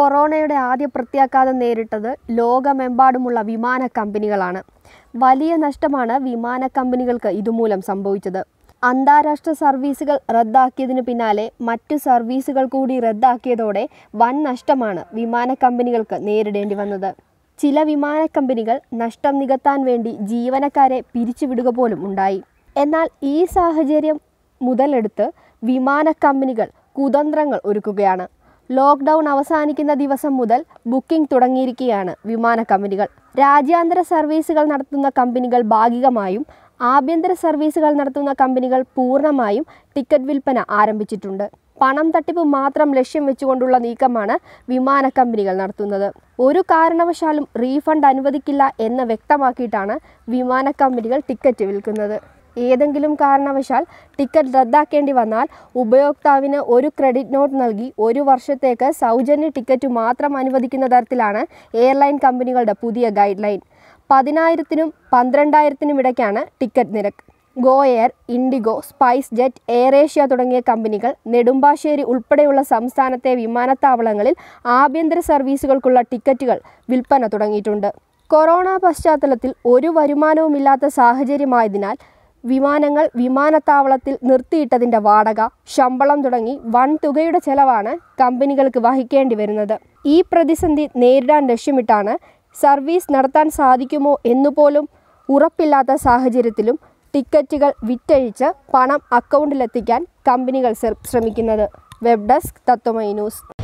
കൊറോണയുടെ ആദ്യ പ്രത്യാഘാതം നേരിട്ടത് ലോകമെമ്പാടുമുള്ള വിമാന കമ്പനികളാണ് വലിയ നഷ്ടമാണ് വിമാന കമ്പനികൾക്ക് ഇതുമൂലം സംഭവിച്ചത് അന്താരാഷ്ട്ര സർവീസുകൾ റദ്ദാക്കിയതിന് പിന്നാലെ മറ്റു സർവീസുകൾ കൂടി റദ്ദാക്കിയതോടെ വൻ നഷ്ടമാണ് വിമാന കമ്പനികൾക്ക് നേരിടേണ്ടി വന്നത് ചില വിമാന കമ്പനികൾ നഷ്ടം നികത്താൻ വേണ്ടി ജീവനക്കാരെ പിരിച്ചുവിടുക പോലും ഉണ്ടായി എന്നാൽ ഈ സാഹചര്യം മുതലെടുത്ത് വിമാന കമ്പനികൾ കുതന്ത്രങ്ങൾ ഒരുക്കുകയാണ് ലോക്ക്ഡൌൺ അവസാനിക്കുന്ന ദിവസം മുതൽ ബുക്കിംഗ് തുടങ്ങിയിരിക്കുകയാണ് വിമാന കമ്പനികൾ രാജ്യാന്തര സർവീസുകൾ നടത്തുന്ന കമ്പനികൾ ഭാഗികമായും ആഭ്യന്തര സർവീസുകൾ നടത്തുന്ന കമ്പനികൾ പൂർണ്ണമായും ടിക്കറ്റ് വിൽപ്പന ആരംഭിച്ചിട്ടുണ്ട് പണം തട്ടിപ്പ് മാത്രം ലക്ഷ്യം വെച്ചുകൊണ്ടുള്ള നീക്കമാണ് വിമാന കമ്പനികൾ നടത്തുന്നത് ഒരു കാരണവശാലും റീഫണ്ട് അനുവദിക്കില്ല എന്ന് വ്യക്തമാക്കിയിട്ടാണ് വിമാന കമ്പനികൾ ടിക്കറ്റ് വിൽക്കുന്നത് ഏതെങ്കിലും കാരണവശാൽ ടിക്കറ്റ് റദ്ദാക്കേണ്ടി വന്നാൽ ഉപയോക്താവിന് ഒരു ക്രെഡിറ്റ് നോട്ട് നൽകി ഒരു വർഷത്തേക്ക് സൗജന്യ ടിക്കറ്റ് മാത്രം അനുവദിക്കുന്ന തരത്തിലാണ് എയർലൈൻ കമ്പനികളുടെ പുതിയ ഗൈഡ് ലൈൻ പതിനായിരത്തിനും പന്ത്രണ്ടായിരത്തിനും ഇടയ്ക്കാണ് ടിക്കറ്റ് നിരക്ക് GoAir IndiGo SpiceJet AirAsia തുടങ്ങിയ കമ്പനികൾ നെടുമ്പാശ്ശേരി ഉൾപ്പെടെയുള്ള സംസ്ഥാനത്തെ വിമാനത്താവളങ്ങളിൽ ആഭ്യന്തര സർവീസുകൾക്കുള്ള ടിക്കറ്റുകൾ വിൽപ്പന തുടങ്ങിയിട്ടുണ്ട് കൊറോണ പശ്ചാത്തലത്തിൽ ഒരു വരുമാനവുമില്ലാത്ത സാഹചര്യമായതിനാൽ വിമാനങ്ങൾ വിമാനത്താവളത്തിൽ നിർത്തിയിട്ടതിൻ്റെ വാടക ശമ്പളം തുടങ്ങി വൻ തുകയുടെ ചെലവാണ് കമ്പനികൾക്ക് വഹിക്കേണ്ടി വരുന്നത് ഈ പ്രതിസന്ധി നേരിടാൻ ലക്ഷ്യമിട്ടാണ് സർവീസ് നടത്താൻ സാധിക്കുമോ എന്നുപോലും ഉറപ്പില്ലാത്ത സാഹചര്യത്തിലും ടിക്കറ്റുകൾ വിറ്റഴിച്ച് പണം അക്കൗണ്ടിലെത്തിക്കാൻ കമ്പനികൾ ശ്രമിക്കുന്നത് വെബ് ഡെസ്ക് തത്വമൈ ന്യൂസ്